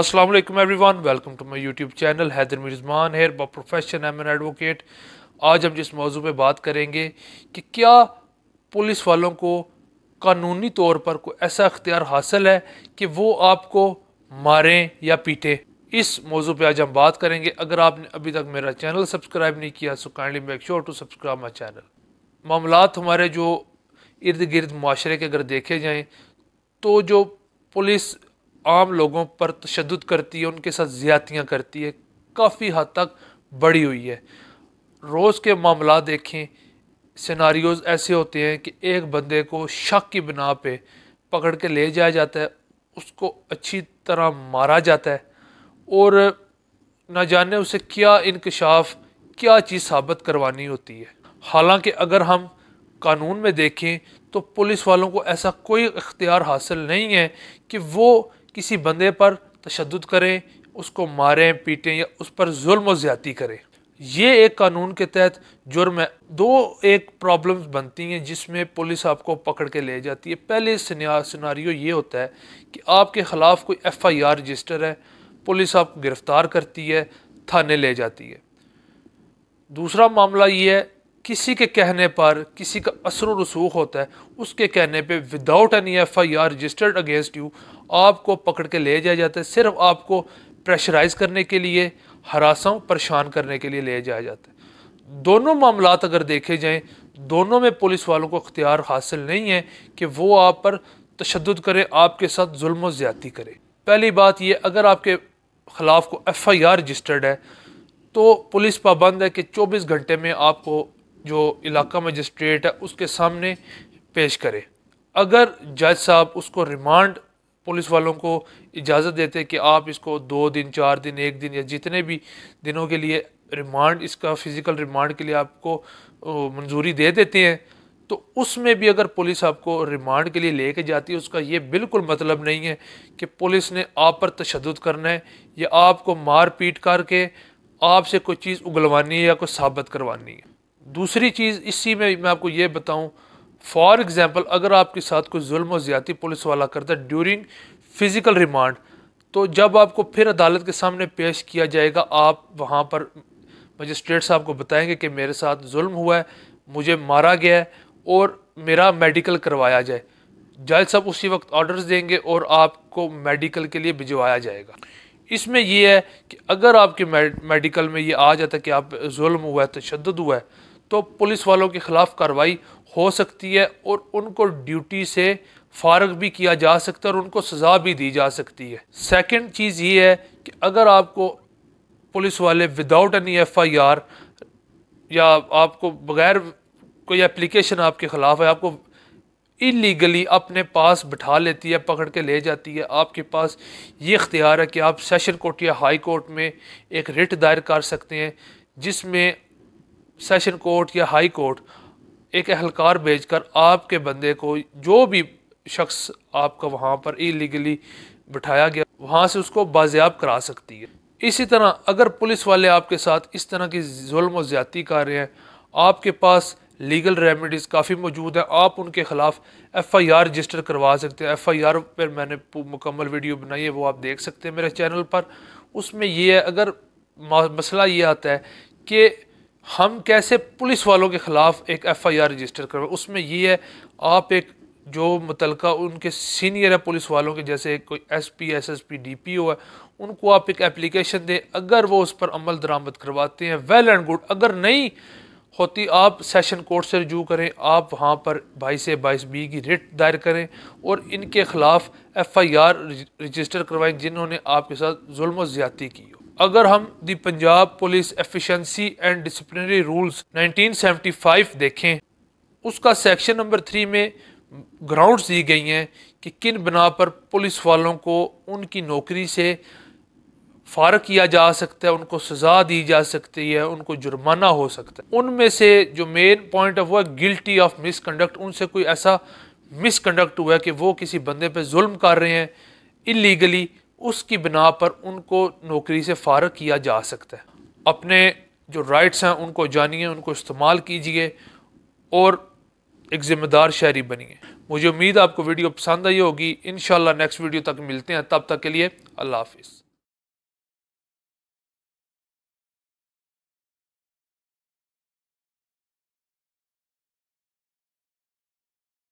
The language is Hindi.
अस्सलाम वालेकुम everyone welcome to my YouTube channel Haider Mirzaman here by profession am an advocate आज हम जिस मौजू पे बात करेंगे कि क्या पुलिस वालों को कानूनी तौर पर कोई ऐसा अख्तियार हासिल है कि वो आपको मारें या पीटें इस मौजू पे आज हम बात करेंगे अगर आपने अभी तक मेरा चैनल सब्सक्राइब नहीं किया so kindly make sure to subscribe my channel मामलात हमारे जो इर्द गिर्द माशरे के अगर देखे जाएँ तो जो पुलिस आम लोगों पर तशद करती है उनके साथ ज़्यादतियाँ करती है काफ़ी हद तक बढ़ी हुई है रोज़ के मामला देखें सिनारीज ऐसे होते हैं कि एक बंदे को शक की बिना पे पकड़ के ले जाया जाता है उसको अच्छी तरह मारा जाता है और ना जाने उसे क्या इनकशाफ क्या चीज़ साबित करवानी होती है हालांकि अगर हम कानून में देखें तो पुलिस वालों को ऐसा कोई इख्तियार हासिल नहीं है कि वो किसी बंदे पर तशद करें उसको मारें पीटें या उस पर जुल्म ज़्यादी करें ये एक कानून के तहत जुर्म है दो एक प्रॉब्लम्स बनती हैं जिसमें पुलिस आपको पकड़ के ले जाती है पहले सिनारियो ये होता है कि आपके ख़िलाफ़ कोई एफ़ आई आर रजिस्टर है पुलिस आपको गिरफ़्तार करती है थाने ले जाती है दूसरा मामला ये है किसी के कहने पर किसी का असर रसूख होता है उसके कहने पे without any F I R registered against you आपको पकड़ के ले जाया जाता है सिर्फ आपको प्रेशराइज करने के लिए हरासों परेशान करने के लिए ले जाया जाता है दोनों मामला अगर देखे जाएँ दोनों में पुलिस वालों को अख्तियार हासिल नहीं है कि वो आप पर तशद करें आपके साथ जुल्म ज़्यादती करें पहली बात ये अगर आपके ख़िलाफ़ को एफ़ आई आर रजिस्टर्ड है तो पुलिस पाबंद है कि चौबीस घंटे में आपको जो इलाका मजिस्ट्रेट है उसके सामने पेश करे अगर जज साहब उसको रिमांड पुलिस वालों को इजाज़त देते कि आप इसको दो दिन चार दिन एक दिन या जितने भी दिनों के लिए रिमांड इसका फ़िज़िकल रिमांड के लिए आपको मंजूरी दे देते हैं तो उसमें भी अगर पुलिस आपको रिमांड के लिए लेके जाती है उसका ये बिल्कुल मतलब नहीं है कि पुलिस ने आप पर तशद करना है या आपको मार पीट करके आपसे कोई चीज़ उगलवानी है या कोई साबित करवानी है दूसरी चीज़ इसी में मैं आपको ये बताऊँ फॉर एग्ज़ाम्पल अगर आपके साथ कोई जुल्म और ज़्यादती पुलिस वाला करता है ड्यूरिंग फ़िज़िकल रिमांड तो जब आपको फिर अदालत के सामने पेश किया जाएगा आप वहाँ पर मजिस्ट्रेट साहब को बताएंगे कि मेरे साथ जुल्म हुआ है मुझे मारा गया है और मेरा मेडिकल करवाया जाए जज साहब उसी वक्त ऑर्डर्स देंगे और आपको मेडिकल के लिए भिजवाया जाएगा इसमें यह है कि अगर आपके मेडिकल में ये आ जाता है कि आप जुल्म हुआ है तशद हुआ है तो पुलिस वालों के ख़िलाफ़ कार्रवाई हो सकती है और उनको ड्यूटी से फारग भी किया जा सकता है और उनको सज़ा भी दी जा सकती है सेकंड चीज़ ये है कि अगर आपको पुलिस वाले without any F I R या आपको बगैर कोई एप्लीकेशन आपके ख़िलाफ़ है आपको इलीगली अपने पास बिठा लेती है पकड़ के ले जाती है आपके पास ये इख्तियार है कि आप सेशन कोर्ट या हाई कोर्ट में एक रिट दायर कर सकते हैं जिसमें सेशन कोर्ट या हाई कोर्ट एक अहलकार भेज कर आपके बंदे को जो भी शख्स आपका वहाँ पर इलीगली बिठाया गया वहाँ से उसको बाजियाब करा सकती है इसी तरह अगर पुलिस वाले आपके साथ इस तरह की जुल्म और ज़्यादती कर रहे हैं आपके पास लीगल रेमेडीज़ काफ़ी मौजूद हैं आप उनके ख़िलाफ़ एफ़ आई आर रजिस्टर करवा सकते हैं एफ़ आई आर पर मैंने मुकम्मल वीडियो बनाई है वो आप देख सकते हैं मेरे चैनल पर उसमें ये है अगर मसला ये आता है कि हम कैसे पुलिस वालों के ख़िलाफ़ एक एफ़ आई आर रजिस्टर करवाए उसमें ये है आप एक जो मुतलका उनके सीनियर है पुलिस वालों के जैसे कोई S P S S P D P O है उनको आप एक एप्लीकेशन दें अगर वो उस पर अमल दरामद करवाते हैं वेल एंड गुड अगर नहीं होती आप सेशन कोर्ट से रजू करें आप वहाँ पर बाईस ए बाईस बी की रिट दायर करें और इनके ख़िलाफ़ एफ़ आई आर रजिस्टर करवाएं जिन्होंने आपके साथ जुल्म ज़्यादती की हो अगर हम the Punjab police efficiency and disciplinary rules 1975 देखें उसका सेक्शन नंबर थ्री में ग्राउंड्स दी गई हैं कि किन बिना पर पुलिस वालों को उनकी नौकरी से फारग किया जा सकता है उनको सज़ा दी जा सकती है उनको जुर्माना हो सकता है उनमें से जो मेन पॉइंट ऑफ वो है गिल्टी ऑफ मिसकंडक्ट उनसे कोई ऐसा मिसकंडक्ट हुआ है कि वो किसी बंदे पे जुल्म कर रहे हैं इलीगली उसकी बिना पर उनको नौकरी से फारग किया जा सकता है अपने जो राइट्स हैं उनको जानिए उनको इस्तेमाल कीजिए और एक ज़िम्मेदार शहरी बनिए मुझे उम्मीद आपको वीडियो पसंद आई होगी इन नेक्स्ट वीडियो तक मिलते हैं तब तक के लिए अल्लाह हाफिज़